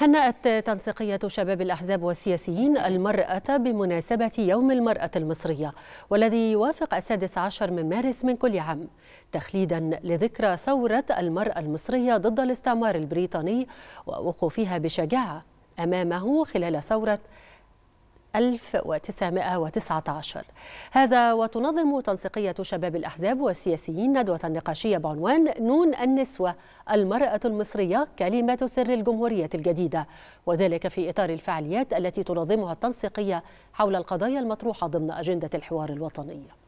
هنأت تنسيقية شباب الأحزاب والسياسيين المرأة بمناسبة يوم المرأة المصرية والذي يوافق السادس عشر من مارس من كل عام تخليدا لذكرى ثورة المرأة المصرية ضد الاستعمار البريطاني ووقوفها بشجاعة أمامه خلال ثورة 1919 هذا وتنظم تنسيقية شباب الأحزاب والسياسيين ندوة نقاشية بعنوان نون النسوة المرأة المصرية كلمة سر الجمهورية الجديدة وذلك في إطار الفعاليات التي تنظمها التنسيقية حول القضايا المطروحة ضمن أجندة الحوار الوطني